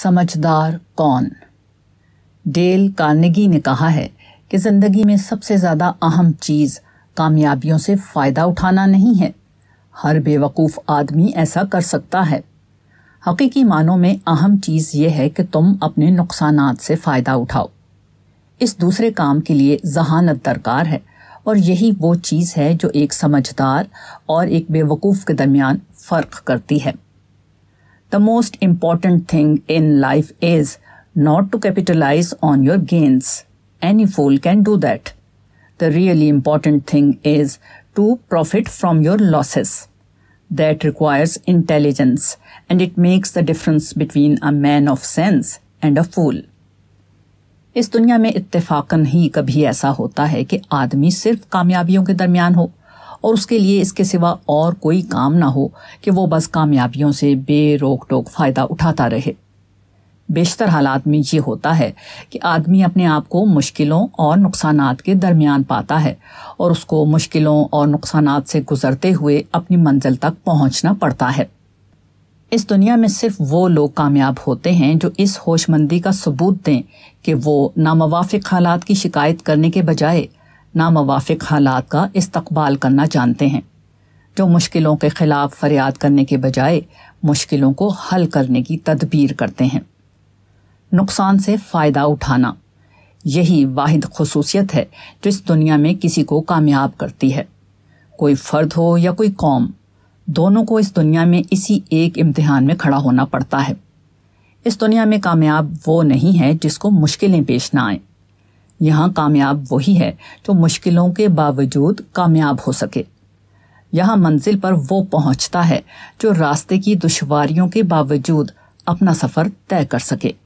समझदार कौन Dale Carnegie ने कहा है कि जिंदगी में सबसे ज्यादा अहम चीज कामयाबियों से फायदा उठाना नहीं है हर बेवकूफ आदमी ऐसा कर सकता है हकीकी मानों में अहम चीज यह है कि तुम अपने नुकसान से फायदा उठाओ इस दूसरे काम के लिए जहानत दरकार है और यही वो चीज़ है जो एक समझदार और एक बेवकूफ़ के दरमियान फ़र्क करती है The most important thing in life is not to capitalize on your gains. Any fool can do that. The really important thing is to profit from your losses. That requires intelligence and it makes the difference between a man of sense and a fool. इस दुनिया में इत्तेफाकन ही कभी ऐसा होता है कि आदमी सिर्फ कामयाबियों के दरमियान हो और उसके लिए इसके सिवा और कोई काम ना हो कि वो बस कामयाबियों से बेरोक टोक फ़ायदा उठाता रहे बेशतर हालात में ये होता है कि आदमी अपने आप को मुश्किलों और नुकसान के दरमियान पाता है और उसको मुश्किलों और नुकसान से गुजरते हुए अपनी मंजिल तक पहुंचना पड़ता है इस दुनिया में सिर्फ वो लोग कामयाब होते हैं जो इस होशमंदी का सबूत दें कि वो नामवाफिक हालात की शिकायत करने के बजाय नामवाफिक हालात का इस्तकबाल करना जानते हैं जो मुश्किलों के खिलाफ फरियाद करने के बजाय मुश्किलों को हल करने की तदबीर करते हैं नुकसान से फ़ायदा उठाना यही वाहिद खसूसियत है जो इस दुनिया में किसी को कामयाब करती है कोई फ़र्द हो या कोई कौम दोनों को इस दुनिया में इसी एक इम्तिहान में खड़ा होना पड़ता है इस दुनिया में कामयाब वो नहीं है जिसको मुश्किलें पेश ना आएं यहाँ कामयाब वही है जो मुश्किलों के बावजूद कामयाब हो सके यहाँ मंजिल पर वो पहुँचता है जो रास्ते की दुश्वारियों के बावजूद अपना सफ़र तय कर सके